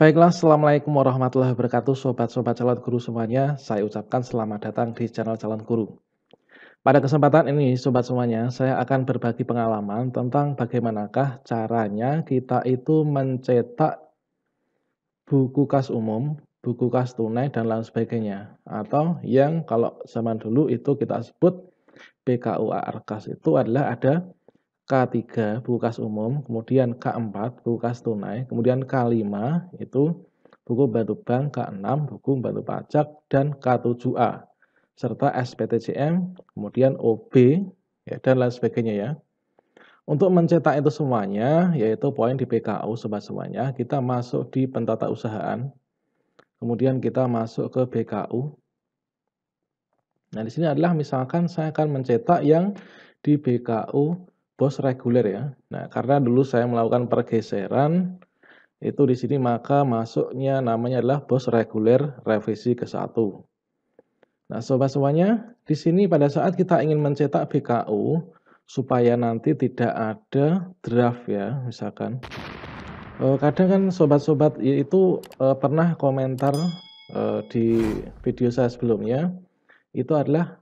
Baiklah, Assalamualaikum warahmatullahi wabarakatuh Sobat-sobat calon guru semuanya Saya ucapkan selamat datang di channel calon guru Pada kesempatan ini sobat semuanya Saya akan berbagi pengalaman tentang bagaimanakah caranya kita itu mencetak buku kas umum Buku kas tunai dan lain sebagainya Atau yang kalau zaman dulu itu kita sebut BKUA kas itu adalah ada K3 buku kas umum, kemudian K4 buku kas tunai, kemudian K5 itu buku batu bank, K6 buku batu pajak, dan K7A, serta SPTCM, kemudian OB, ya, dan lain sebagainya ya. Untuk mencetak itu semuanya, yaitu poin di PKU sobat semuanya, kita masuk di pentata usahaan, kemudian kita masuk ke BKU. Nah, di sini adalah misalkan saya akan mencetak yang di BKU bos reguler ya. Nah, karena dulu saya melakukan pergeseran itu di sini maka masuknya namanya adalah bos reguler revisi ke-1. Nah, sobat semuanya, di sini pada saat kita ingin mencetak BKU supaya nanti tidak ada draft ya, misalkan. Eh, kadang kan sobat-sobat itu eh, pernah komentar eh, di video saya sebelumnya, itu adalah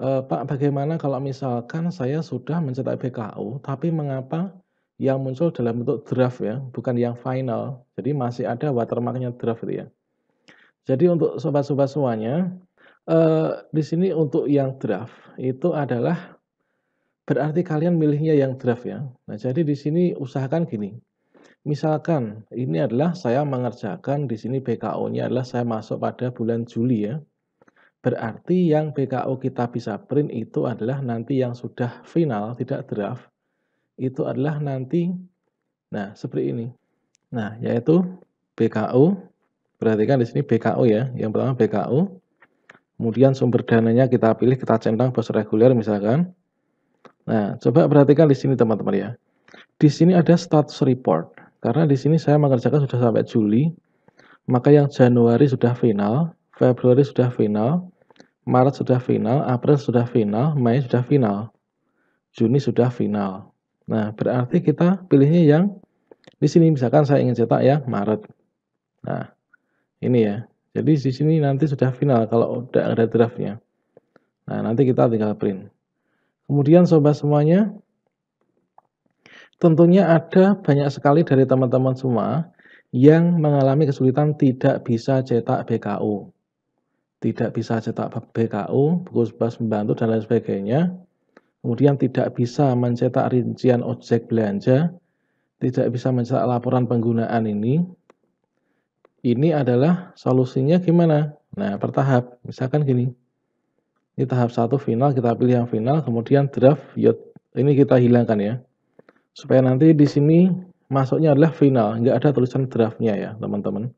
e, Pak, bagaimana kalau misalkan saya sudah mencetak BKU, tapi mengapa yang muncul dalam bentuk draft ya, bukan yang final. Jadi masih ada watermarknya draft itu ya." Jadi untuk sobat-sobat semuanya, e, di sini untuk yang draft itu adalah berarti kalian milihnya yang draft ya. Nah, jadi di sini usahakan gini. Misalkan ini adalah saya mengerjakan di sini BKO-nya adalah saya masuk pada bulan Juli ya. Berarti yang bko kita bisa print itu adalah nanti yang sudah final, tidak draft, itu adalah nanti, nah seperti ini. Nah, yaitu BKO, perhatikan di sini BKO ya, yang pertama BKO, kemudian sumber dananya kita pilih, kita centang bos reguler misalkan. Nah, coba perhatikan di sini teman-teman ya. Di sini ada status report, karena di sini saya mengerjakan sudah sampai Juli, maka yang Januari sudah final, Februari sudah final, Maret sudah final, April sudah final, Mei sudah final, Juni sudah final. Nah, berarti kita pilihnya yang di sini misalkan saya ingin cetak yang Maret. Nah, ini ya. Jadi di sini nanti sudah final kalau udah ada draftnya. Nah, nanti kita tinggal print. Kemudian sobat semuanya, tentunya ada banyak sekali dari teman-teman semua yang mengalami kesulitan tidak bisa cetak BKU tidak bisa cetak BKU, buku sebas membantu dan lain sebagainya. Kemudian tidak bisa mencetak rincian objek belanja, tidak bisa mencetak laporan penggunaan ini. Ini adalah solusinya gimana? Nah, pertahap. Misalkan gini. Ini tahap satu final, kita pilih yang final, kemudian draft Ini kita hilangkan ya. Supaya nanti di sini masuknya adalah final, nggak ada tulisan draftnya ya, teman-teman.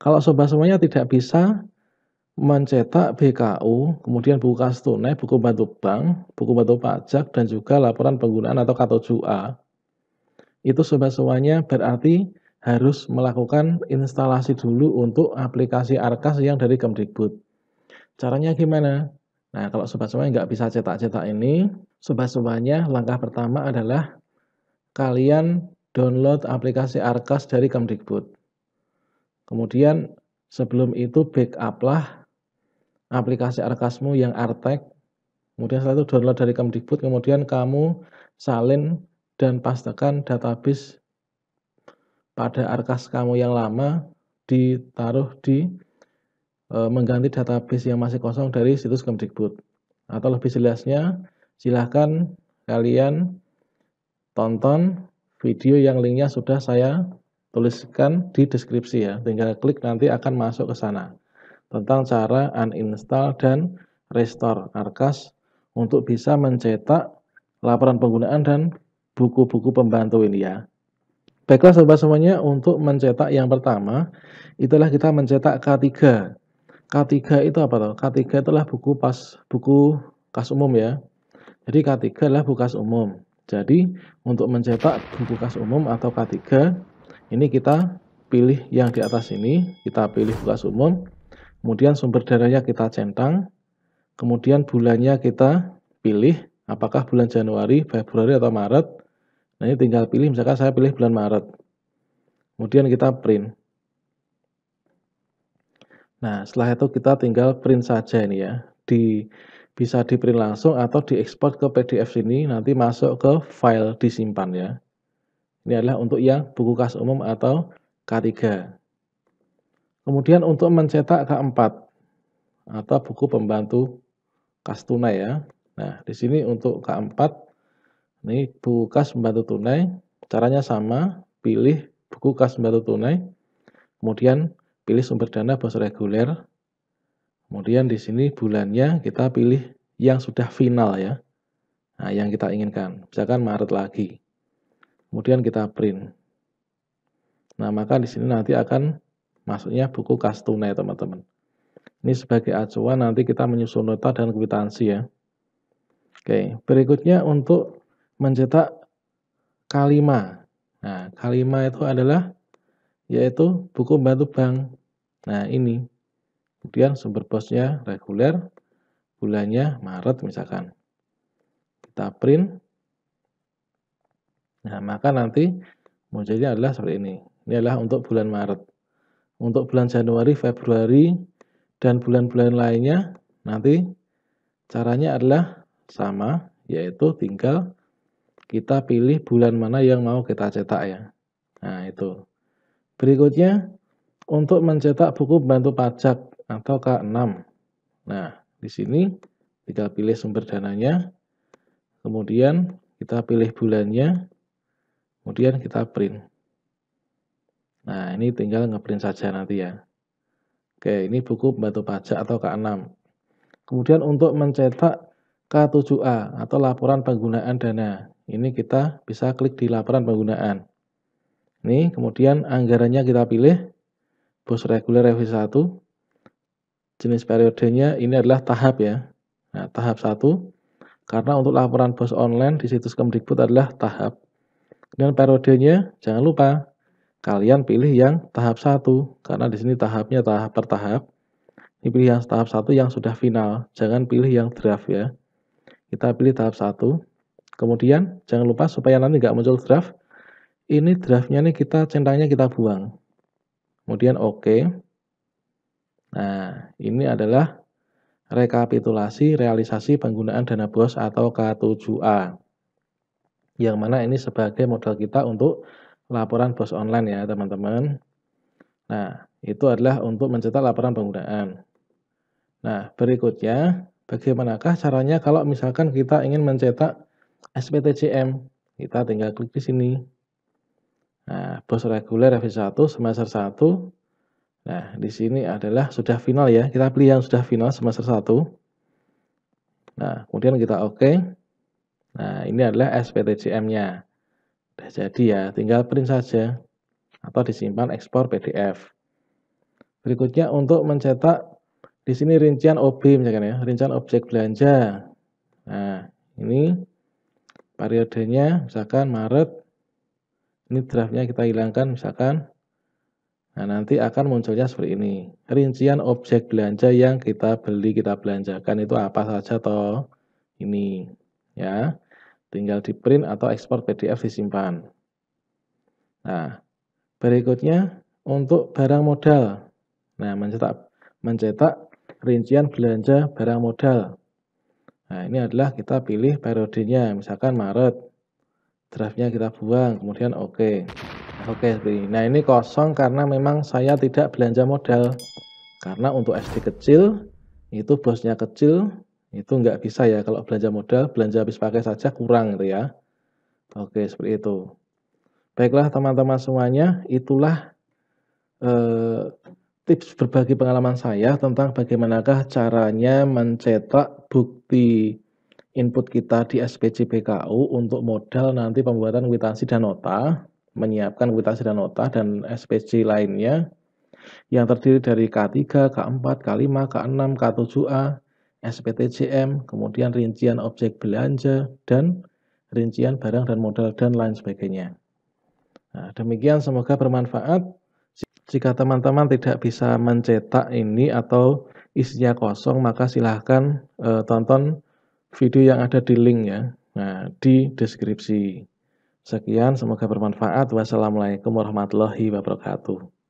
Kalau sobat semuanya tidak bisa, mencetak BKU, kemudian buku kas tunai, buku bantu bank, buku bantu pajak, dan juga laporan penggunaan atau kartu jua. Itu semua-semuanya berarti harus melakukan instalasi dulu untuk aplikasi Arkas yang dari Kemdikbud. Caranya gimana? Nah, kalau sobat semuanya nggak bisa cetak-cetak ini, sobat semuanya langkah pertama adalah kalian download aplikasi Arkas dari Kemdikbud. Kemudian sebelum itu backuplah aplikasi Arkasmu yang Artek, kemudian setelah itu download dari Kemdikbud, kemudian kamu salin dan pastikan database pada Arkas kamu yang lama ditaruh di e, mengganti database yang masih kosong dari situs Kemdikbud. Atau lebih jelasnya, silahkan kalian tonton video yang linknya sudah saya tuliskan di deskripsi ya. Tinggal klik nanti akan masuk ke sana tentang cara uninstall dan restore Arkas untuk bisa mencetak laporan penggunaan dan buku-buku pembantu ini ya. Baiklah sobat semuanya, untuk mencetak yang pertama, itulah kita mencetak K3. K3 itu apa toh? K3 itulah buku pas buku kas umum ya. Jadi K3 adalah buku kas umum. Jadi untuk mencetak buku kas umum atau K3, ini kita pilih yang di atas ini, kita pilih buku kas umum. Kemudian sumber darahnya kita centang, kemudian bulannya kita pilih, apakah bulan Januari, Februari, atau Maret. Nah ini tinggal pilih, misalkan saya pilih bulan Maret. Kemudian kita print. Nah setelah itu kita tinggal print saja ini ya. Di, bisa di print langsung atau diekspor ke PDF sini, nanti masuk ke file disimpan ya. Ini adalah untuk yang buku kas umum atau K3. Kemudian untuk mencetak keempat atau buku pembantu kas tunai ya. Nah, di sini untuk keempat ini buku kas pembantu tunai, caranya sama, pilih buku kas pembantu tunai, kemudian pilih sumber dana bos reguler. Kemudian di sini bulannya kita pilih yang sudah final ya. Nah, yang kita inginkan. Misalkan Maret lagi. Kemudian kita print. Nah, maka di sini nanti akan Maksudnya buku kas tunai teman-teman. Ini sebagai acuan nanti kita menyusun nota dan kwitansi ya. Oke, berikutnya untuk mencetak kalima. Nah, kalima itu adalah yaitu buku bantu bank. Nah, ini. Kemudian sumber posnya reguler, bulannya Maret misalkan. Kita print. Nah, maka nanti munculnya adalah seperti ini. Ini adalah untuk bulan Maret untuk bulan Januari, Februari, dan bulan-bulan lainnya nanti caranya adalah sama, yaitu tinggal kita pilih bulan mana yang mau kita cetak ya. Nah itu. Berikutnya, untuk mencetak buku bantu pajak atau K6. Nah, di sini tinggal pilih sumber dananya, kemudian kita pilih bulannya, kemudian kita print. Nah, ini tinggal ngeprint saja nanti ya. Oke, ini buku pembantu pajak atau K6. Kemudian untuk mencetak K7A atau laporan penggunaan dana. Ini kita bisa klik di laporan penggunaan. Ini kemudian anggarannya kita pilih bos reguler revisi 1. Jenis periodenya ini adalah tahap ya. Nah, tahap 1 karena untuk laporan bos online di situs Kemdikbud adalah tahap. Dan periodenya jangan lupa kalian pilih yang tahap satu karena di sini tahapnya tahap bertahap. Ini pilih yang tahap satu yang sudah final, jangan pilih yang draft ya. Kita pilih tahap satu. Kemudian jangan lupa supaya nanti nggak muncul draft, ini draftnya nih kita centangnya kita buang. Kemudian oke. Okay. Nah, ini adalah rekapitulasi realisasi penggunaan dana bos atau K7A. Yang mana ini sebagai modal kita untuk laporan bos online ya teman-teman. Nah, itu adalah untuk mencetak laporan penggunaan. Nah, berikutnya, bagaimanakah caranya kalau misalkan kita ingin mencetak SPTCM Kita tinggal klik di sini. Nah, bos reguler F1 semester 1. Nah, di sini adalah sudah final ya. Kita pilih yang sudah final semester 1. Nah, kemudian kita oke. Okay. Nah, ini adalah SPTJM-nya. Sudah jadi ya, tinggal print saja atau disimpan ekspor PDF. Berikutnya untuk mencetak di sini rincian OB misalkan ya, rincian objek belanja. Nah, ini periodenya misalkan Maret. Ini draftnya kita hilangkan misalkan. Nah, nanti akan munculnya seperti ini. Rincian objek belanja yang kita beli, kita belanjakan itu apa saja toh? Ini ya. Tinggal di print atau ekspor PDF disimpan. Nah, berikutnya untuk barang modal. Nah, mencetak mencetak rincian belanja barang modal. Nah, ini adalah kita pilih periodenya, misalkan Maret. Draftnya kita buang, kemudian oke. Okay. Oke, okay, nah ini kosong karena memang saya tidak belanja modal. Karena untuk SD kecil, itu bosnya kecil, itu nggak bisa ya kalau belanja modal, belanja habis pakai saja kurang gitu ya. Oke, seperti itu. Baiklah teman-teman semuanya, itulah eh, tips berbagi pengalaman saya tentang bagaimanakah caranya mencetak bukti input kita di SPC PKU untuk modal nanti pembuatan kwitansi dan nota, menyiapkan kwitansi dan nota dan SPC lainnya yang terdiri dari K3, K4, K5, K6, K7A, SPTJM, kemudian rincian objek belanja, dan rincian barang dan modal, dan lain sebagainya. Nah, demikian semoga bermanfaat. Jika teman-teman tidak bisa mencetak ini atau isinya kosong, maka silahkan e, tonton video yang ada di link ya, nah, di deskripsi. Sekian, semoga bermanfaat. Wassalamualaikum warahmatullahi wabarakatuh.